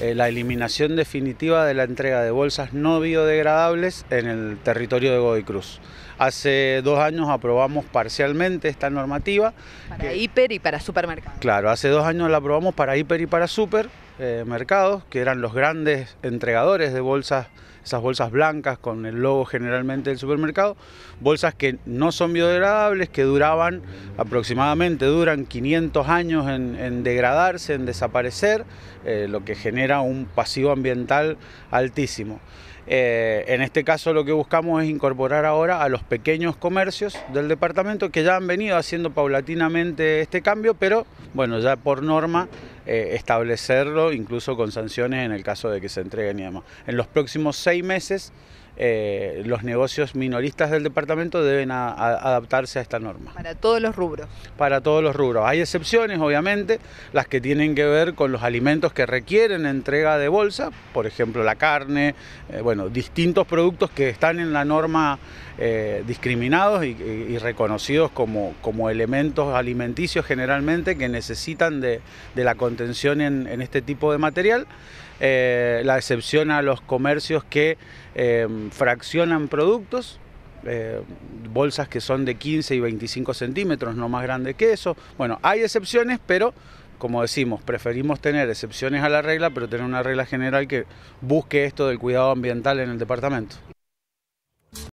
Eh, la eliminación definitiva de la entrega de bolsas no biodegradables en el territorio de Godoy Cruz. Hace dos años aprobamos parcialmente esta normativa. Para hiper y para supermercados. Claro, hace dos años la aprobamos para hiper y para super eh, mercados, que eran los grandes entregadores de bolsas, esas bolsas blancas con el logo generalmente del supermercado, bolsas que no son biodegradables, que duraban aproximadamente, duran 500 años en, degradarse, en desaparecer, eh, lo que genera un pasivo ambiental altísimo. Eh, en este caso lo que buscamos es incorporar ahora a los pequeños comercios del departamento que ya han venido haciendo paulatinamente este cambio, pero bueno, ya por norma eh, establecerlo, incluso con sanciones en el caso de que se entreguen En los próximos seis meses eh, los negocios minoristas del departamento deben adaptarse a esta norma. Para todos los rubros. Para todos los rubros. Hay excepciones, obviamente, las que tienen que ver con los alimentos que requieren entrega de bolsa, por ejemplo la carne, eh, bueno, distintos productos que están en la norma eh, discriminados y, reconocidos como, como elementos alimenticios generalmente que necesitan de, de la contención en, este tipo de material. la excepción a los comercios que fraccionan productos, eh, bolsas que son de 15 y 25 centímetros, no más grandes que eso. Bueno, hay excepciones, pero como decimos, preferimos tener excepciones a la regla, pero tener una regla general que busque esto del cuidado ambiental en el departamento.